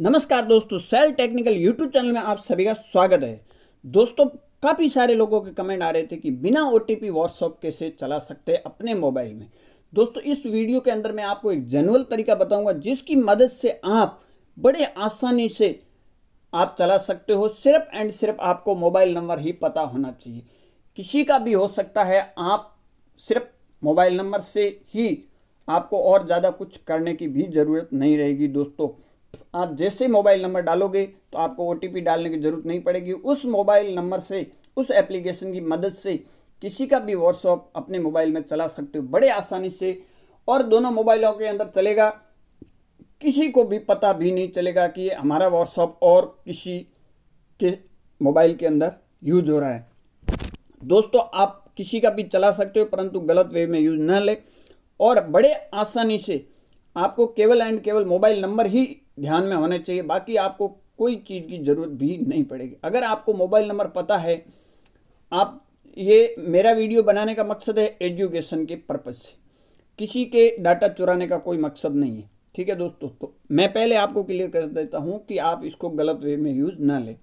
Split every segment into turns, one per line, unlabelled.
नमस्कार दोस्तों cell technical YouTube channel में आप सभी का स्वागत है दोस्तों काफ़ी सारे लोगों के कमेंट आ रहे थे कि बिना ओ टी व्हाट्सअप कैसे चला सकते हैं अपने मोबाइल में दोस्तों इस वीडियो के अंदर मैं आपको एक जनरल तरीका बताऊंगा जिसकी मदद से आप बड़े आसानी से आप चला सकते हो सिर्फ एंड सिर्फ आपको मोबाइल नंबर ही पता होना चाहिए किसी का भी हो सकता है आप सिर्फ मोबाइल नंबर से ही आपको और ज़्यादा कुछ करने की भी ज़रूरत नहीं रहेगी दोस्तों आप जैसे मोबाइल नंबर डालोगे तो आपको ओ डालने की ज़रूरत नहीं पड़ेगी उस मोबाइल नंबर से उस एप्लीकेशन की मदद से किसी का भी व्हाट्सअप अपने मोबाइल में चला सकते हो बड़े आसानी से और दोनों मोबाइलों के अंदर चलेगा किसी को भी पता भी नहीं चलेगा कि हमारा व्हाट्सअप और किसी के मोबाइल के अंदर यूज हो रहा है दोस्तों आप किसी का भी चला सकते हो परंतु गलत वे में यूज न ले और बड़े आसानी से आपको केवल एंड केवल मोबाइल नंबर ही ध्यान में होने चाहिए बाकी आपको कोई चीज़ की ज़रूरत भी नहीं पड़ेगी अगर आपको मोबाइल नंबर पता है आप ये मेरा वीडियो बनाने का मकसद है एजुकेशन के पर्पज़ से किसी के डाटा चुराने का कोई मकसद नहीं है ठीक है दोस्तों तो मैं पहले आपको क्लियर कर देता हूँ कि आप इसको गलत वे में यूज़ ना लें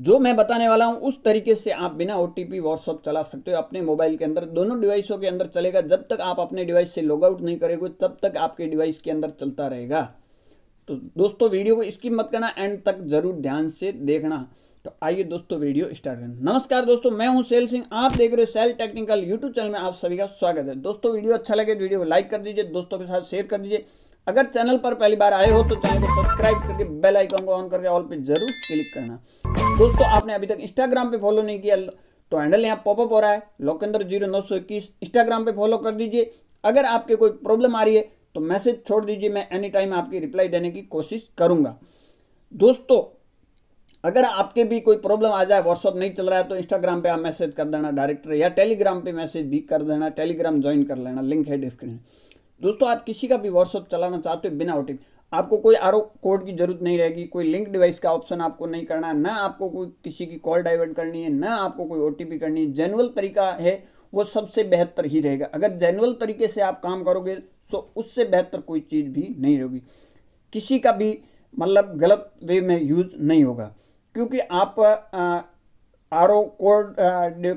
जो मैं बताने वाला हूँ उस तरीके से आप बिना ओ टी व्हाट्सअप चला सकते हो अपने मोबाइल के अंदर दोनों डिवाइसों के अंदर चलेगा जब तक आप अपने डिवाइस से लॉग आउट नहीं करेंगे तब तक आपके डिवाइस के अंदर चलता रहेगा तो दोस्तों वीडियो को स्किप मत करना एंड तक जरूर ध्यान से देखना तो आइए दोस्तों वीडियो स्टार्ट करें नमस्कार दोस्तों मैं हूं सेल सिंह आप देख रहे हो सेल टेक्निकल यूट्यूब चैनल में आप सभी का स्वागत है दोस्तों वीडियो अच्छा लगे तो वीडियो को लाइक कर दीजिए दोस्तों के साथ शेयर कर दीजिए अगर चैनल पर पहली बार आए हो तो चैनल को सब्सक्राइब करके बेल आइकन को ऑन करके ऑल पे जरूर क्लिक करना दोस्तों आपने अभी तक इंस्टाग्राम पे फॉलो नहीं किया तो हैंडल यहाँ पॉपअप हो रहा है लोकेंद्र जीरो नौ सौ इक्कीस इंस्टाग्राम पे फॉलो कर दीजिए अगर आपके कोई प्रॉब्लम आ रही है तो मैसेज छोड़ दीजिए मैं एनी टाइम आपकी रिप्लाई देने की कोशिश करूँगा दोस्तों अगर आपके भी कोई प्रॉब्लम आ जाए व्हाट्सअप नहीं चल रहा है तो इंस्टाग्राम पे आप मैसेज कर देना डायरेक्ट या टेलीग्राम पे मैसेज भी कर देना टेलीग्राम ज्वाइन कर लेना लिंक है डिस्क्रिप्शन दोस्तों आप किसी का भी व्हाट्सअप चलाना चाहते हो बिना ओ आपको कोई आर कोड की जरूरत नहीं रहेगी कोई लिंक डिवाइस का ऑप्शन आपको नहीं करना है ना आपको कोई किसी की कॉल डाइवर्ट करनी है ना आपको कोई ओ करनी है जेनुअल तरीका है वो सबसे बेहतर ही रहेगा अगर जेनुअल तरीके से आप काम करोगे सो उससे बेहतर कोई चीज़ भी नहीं होगी किसी का भी मतलब गलत वे में यूज नहीं होगा क्योंकि आप आर ओ कोड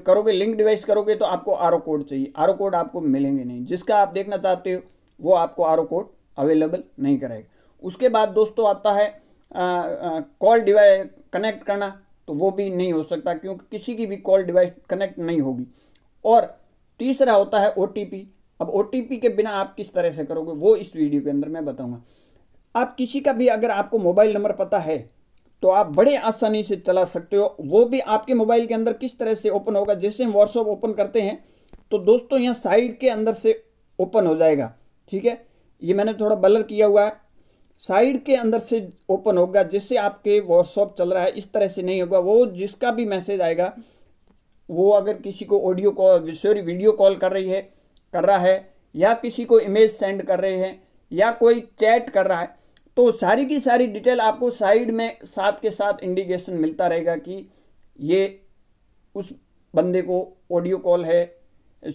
करोगे लिंक डिवाइस करोगे तो आपको आर ओ कोड चाहिए आर ओ कोड आपको मिलेंगे नहीं जिसका आप देखना चाहते हो वो आपको आर ओ कोड अवेलेबल नहीं कराएगा उसके बाद दोस्तों आता है कॉल डिवाइस कनेक्ट करना तो वो भी नहीं हो सकता क्योंकि किसी की भी कॉल डिवाइस कनेक्ट नहीं होगी और तीसरा होता है ओ टी पी अब ओ के बिना आप किस तरह से करोगे वो इस वीडियो के अंदर मैं बताऊँगा आप किसी का भी अगर आपको मोबाइल नंबर पता है तो आप बड़े आसानी से चला सकते हो वो भी आपके मोबाइल के अंदर किस तरह से ओपन होगा जैसे हम व्हाट्सअप ओपन करते हैं तो दोस्तों यहाँ साइड के अंदर से ओपन हो जाएगा ठीक है ये मैंने थोड़ा बलर किया हुआ है साइड के अंदर से ओपन होगा जिससे आपके व्हाट्सअप चल रहा है इस तरह से नहीं होगा वो जिसका भी मैसेज आएगा वो अगर किसी को audio call sorry video call कर रही है कर रहा है या किसी को इमेज सेंड कर रहे हैं या कोई चैट कर रहा है तो सारी की सारी डिटेल आपको साइड में साथ के साथ इंडिकेशन मिलता रहेगा कि ये उस बंदे को ऑडियो कॉल है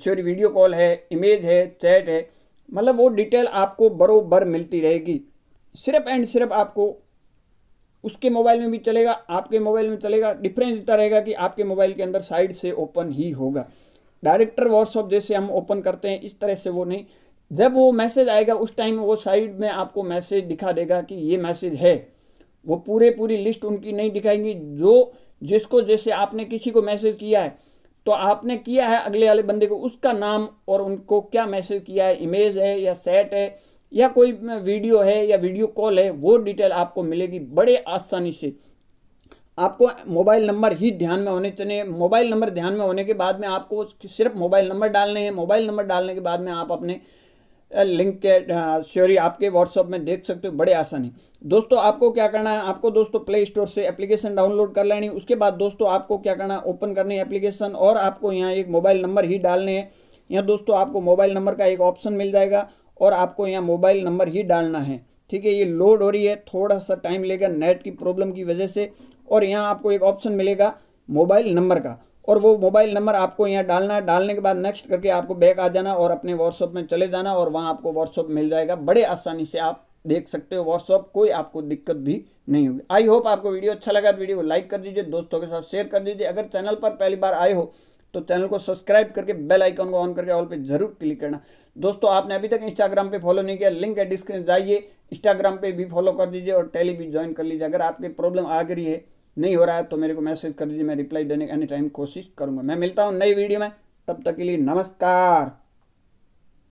सॉरी वीडियो कॉल है इमेज है चैट है मतलब वो डिटेल आपको बरोबर मिलती रहेगी सिर्फ एंड सिर्फ आपको उसके मोबाइल में भी चलेगा आपके मोबाइल में चलेगा डिफरेंस इतना रहेगा कि आपके मोबाइल के अंदर साइड से ओपन ही होगा डायरेक्टर व्हाट्सअप जैसे हम ओपन करते हैं इस तरह से वो नहीं जब वो मैसेज आएगा उस टाइम वो साइड में आपको मैसेज दिखा देगा कि ये मैसेज है वो पूरे पूरी लिस्ट उनकी नहीं दिखाएंगी जो जिसको जैसे आपने किसी को मैसेज किया है तो आपने किया है अगले वाले बंदे को उसका नाम और उनको क्या मैसेज किया है इमेज है या सेट है या कोई वीडियो है या वीडियो कॉल है वो डिटेल आपको मिलेगी बड़े आसानी से आपको मोबाइल नंबर ही ध्यान में होने चाहिए मोबाइल नंबर ध्यान में होने के बाद में आपको सिर्फ मोबाइल नंबर डालने हैं मोबाइल नंबर डालने के बाद में आप अपने लिंक के श्योरी आपके व्हाट्सअप में देख सकते हो बड़े आसानी दोस्तों आपको क्या करना है आपको दोस्तों प्ले स्टोर से एप्लीकेशन डाउनलोड कर लेनी उसके बाद दोस्तों आपको क्या करना है ओपन करनी है एप्लीकेशन और आपको यहाँ एक मोबाइल नंबर ही डालने हैं यहाँ दोस्तों आपको मोबाइल नंबर का एक ऑप्शन मिल जाएगा और आपको यहाँ मोबाइल नंबर ही डालना है ठीक है ये लोड हो रही है थोड़ा सा टाइम लेगा नेट की प्रॉब्लम की वजह से और यहाँ आपको एक ऑप्शन मिलेगा मोबाइल नंबर का और वो मोबाइल नंबर आपको यहाँ डालना है डालने के बाद नेक्स्ट करके आपको बैक आ जाना और अपने व्हाट्सअप में चले जाना और वहाँ आपको व्हाट्सअप मिल जाएगा बड़े आसानी से आप देख सकते हो व्हाट्सअप कोई आपको दिक्कत भी नहीं होगी आई होप आपको वीडियो अच्छा लगा वीडियो को लाइक कर दीजिए दोस्तों के साथ शेयर कर दीजिए अगर चैनल पर पहली बार आए हो तो चैनल को सब्सक्राइब करके बेल आइकॉन को ऑन करके ऑल पे जरूर क्लिक करना दोस्तों आपने अभी तक इंस्टाग्राम पे फॉलो नहीं किया लिंक है डिस्क्रिप्शन जाइए इंस्टाग्राम पे भी फॉलो कर दीजिए और टेली भी ज्वाइन कर लीजिए अगर आपकी प्रॉब्लम आ गई है नहीं हो रहा है तो मेरे को मैसेज कर दीजिए मैं रिप्लाई देने की एनी टाइम कोशिश करूँगा मैं मिलता हूँ नई वीडियो में तब तक के लिए नमस्कार